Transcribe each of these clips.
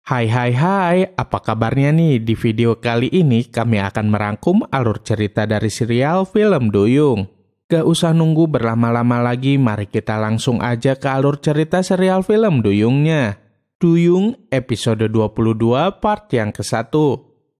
Hai hai hai, apa kabarnya nih? Di video kali ini kami akan merangkum alur cerita dari serial film Duyung. Gak usah nunggu berlama-lama lagi, mari kita langsung aja ke alur cerita serial film Duyungnya. Duyung episode 22 part yang ke-1.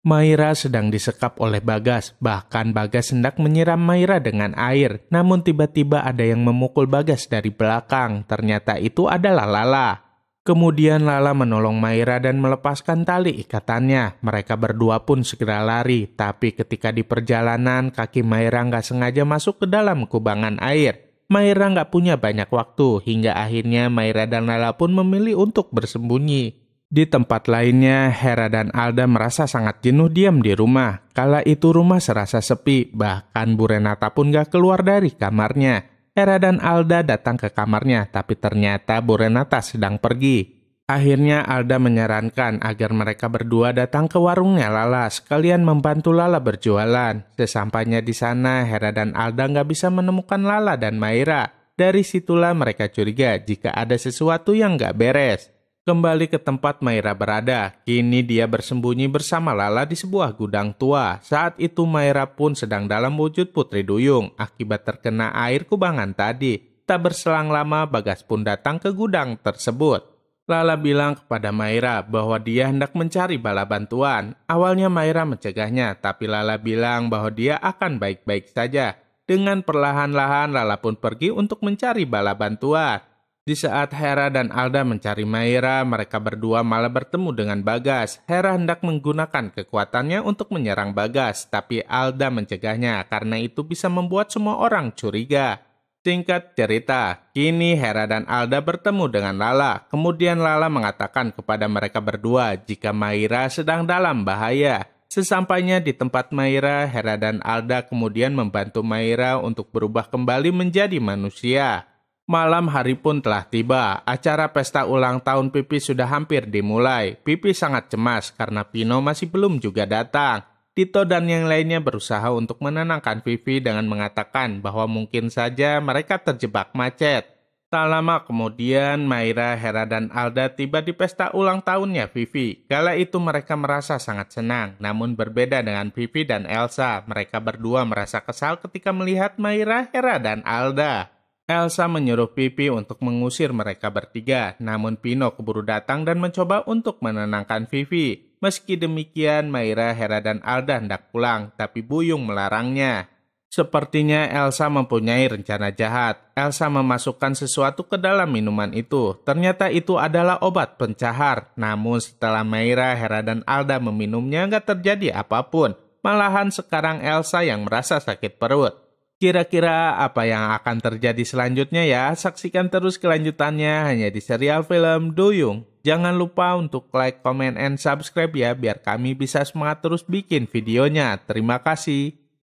Maira sedang disekap oleh Bagas, bahkan Bagas hendak menyiram Maira dengan air. Namun tiba-tiba ada yang memukul Bagas dari belakang, ternyata itu adalah Lala. Kemudian Lala menolong Maira dan melepaskan tali ikatannya. Mereka berdua pun segera lari, tapi ketika di perjalanan kaki Maira nggak sengaja masuk ke dalam kubangan air. Maira nggak punya banyak waktu, hingga akhirnya Maira dan Lala pun memilih untuk bersembunyi. Di tempat lainnya, Hera dan Alda merasa sangat jenuh diam di rumah. Kala itu rumah serasa sepi, bahkan Bu Renata pun nggak keluar dari kamarnya. Hera dan Alda datang ke kamarnya, tapi ternyata Bu Renata sedang pergi. Akhirnya Alda menyarankan agar mereka berdua datang ke warungnya Lala sekalian membantu Lala berjualan. Sesampainya di sana, Hera dan Alda nggak bisa menemukan Lala dan Maira. Dari situlah mereka curiga jika ada sesuatu yang nggak beres kembali ke tempat Maira berada. Kini dia bersembunyi bersama Lala di sebuah gudang tua. Saat itu Maira pun sedang dalam wujud putri duyung akibat terkena air kubangan tadi. Tak berselang lama Bagas pun datang ke gudang tersebut. Lala bilang kepada Maira bahwa dia hendak mencari bala bantuan. Awalnya Maira mencegahnya, tapi Lala bilang bahwa dia akan baik-baik saja. Dengan perlahan-lahan Lala pun pergi untuk mencari bala bantuan. Di saat Hera dan Alda mencari Maira, mereka berdua malah bertemu dengan Bagas. Hera hendak menggunakan kekuatannya untuk menyerang Bagas, tapi Alda mencegahnya karena itu bisa membuat semua orang curiga. Singkat cerita, kini Hera dan Alda bertemu dengan Lala. Kemudian Lala mengatakan kepada mereka berdua jika Maira sedang dalam bahaya. Sesampainya di tempat Maira, Hera dan Alda kemudian membantu Maira untuk berubah kembali menjadi manusia. Malam hari pun telah tiba. Acara pesta ulang tahun Pipi sudah hampir dimulai. Pipi sangat cemas karena Pino masih belum juga datang. Tito dan yang lainnya berusaha untuk menenangkan Pipi dengan mengatakan bahwa mungkin saja mereka terjebak macet. Tak lama kemudian, Maira, Hera, dan Alda tiba di pesta ulang tahunnya Vivi. Kala itu mereka merasa sangat senang, namun berbeda dengan Vivi dan Elsa. Mereka berdua merasa kesal ketika melihat Maira, Hera, dan Alda. Elsa menyuruh Pipi untuk mengusir mereka bertiga, namun Pino keburu datang dan mencoba untuk menenangkan Vivi. Meski demikian, Maira, Hera, dan Alda hendak pulang, tapi Buyung melarangnya. Sepertinya Elsa mempunyai rencana jahat. Elsa memasukkan sesuatu ke dalam minuman itu. Ternyata itu adalah obat pencahar. Namun setelah Maira, Hera, dan Alda meminumnya nggak terjadi apapun. Malahan sekarang Elsa yang merasa sakit perut. Kira-kira apa yang akan terjadi selanjutnya ya? Saksikan terus kelanjutannya hanya di serial film Duyung. Jangan lupa untuk like, comment, and subscribe ya biar kami bisa semangat terus bikin videonya. Terima kasih.